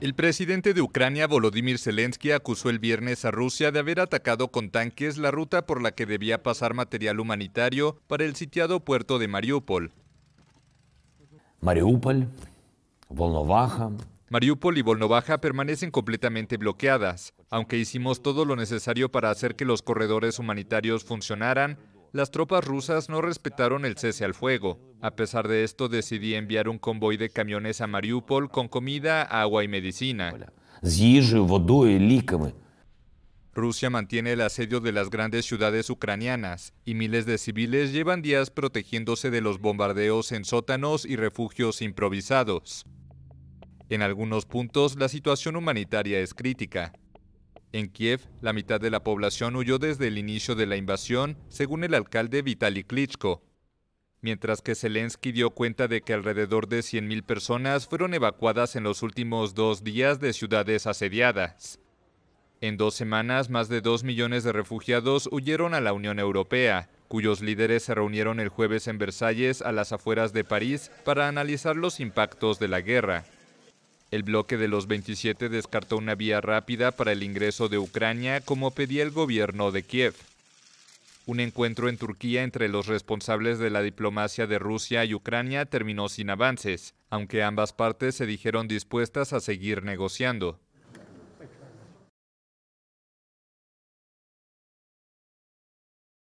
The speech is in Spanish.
El presidente de Ucrania, Volodymyr Zelensky, acusó el viernes a Rusia de haber atacado con tanques la ruta por la que debía pasar material humanitario para el sitiado puerto de Mariupol. Mariupol, Mariupol y Volnovaja permanecen completamente bloqueadas. Aunque hicimos todo lo necesario para hacer que los corredores humanitarios funcionaran, las tropas rusas no respetaron el cese al fuego. A pesar de esto, decidí enviar un convoy de camiones a Mariupol con comida, agua y medicina. Rusia mantiene el asedio de las grandes ciudades ucranianas y miles de civiles llevan días protegiéndose de los bombardeos en sótanos y refugios improvisados. En algunos puntos la situación humanitaria es crítica. En Kiev, la mitad de la población huyó desde el inicio de la invasión, según el alcalde Vitaly Klitschko. Mientras que Zelensky dio cuenta de que alrededor de 100.000 personas fueron evacuadas en los últimos dos días de ciudades asediadas. En dos semanas, más de dos millones de refugiados huyeron a la Unión Europea, cuyos líderes se reunieron el jueves en Versalles, a las afueras de París, para analizar los impactos de la guerra. El bloque de los 27 descartó una vía rápida para el ingreso de Ucrania como pedía el gobierno de Kiev. Un encuentro en Turquía entre los responsables de la diplomacia de Rusia y Ucrania terminó sin avances, aunque ambas partes se dijeron dispuestas a seguir negociando.